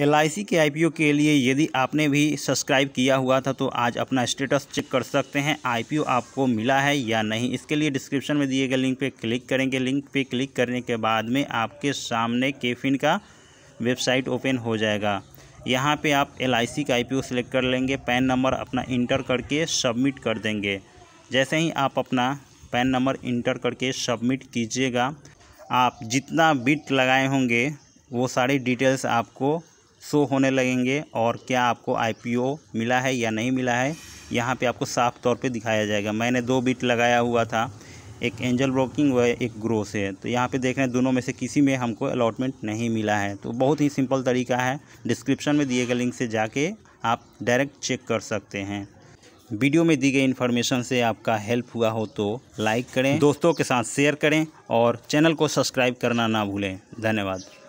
L के आई के लिए यदि आपने भी सब्सक्राइब किया हुआ था तो आज अपना स्टेटस चेक कर सकते हैं आई आपको मिला है या नहीं इसके लिए डिस्क्रिप्शन में दिए गए लिंक पे क्लिक करेंगे लिंक पे क्लिक करने के बाद में आपके सामने केफिन का वेबसाइट ओपन हो जाएगा यहाँ पे आप एल का आई सिलेक्ट कर लेंगे पैन नंबर अपना इंटर करके सबमिट कर देंगे जैसे ही आप अपना पैन नंबर इंटर करके सबमिट कीजिएगा आप जितना बिट लगाए होंगे वो सारी डिटेल्स आपको शो होने लगेंगे और क्या आपको आईपीओ मिला है या नहीं मिला है यहाँ पे आपको साफ तौर पे दिखाया जाएगा मैंने दो बिट लगाया हुआ था एक एंजल ब्रोकिंग व एक ग्रो से तो यहाँ पे देख रहे हैं दोनों में से किसी में हमको अलॉटमेंट नहीं मिला है तो बहुत ही सिंपल तरीका है डिस्क्रिप्शन में दिए गए लिंक से जाके आप डायरेक्ट चेक कर सकते हैं वीडियो में दी गई इन्फॉर्मेशन से आपका हेल्प हुआ हो तो लाइक करें दोस्तों के साथ शेयर करें और चैनल को सब्सक्राइब करना ना भूलें धन्यवाद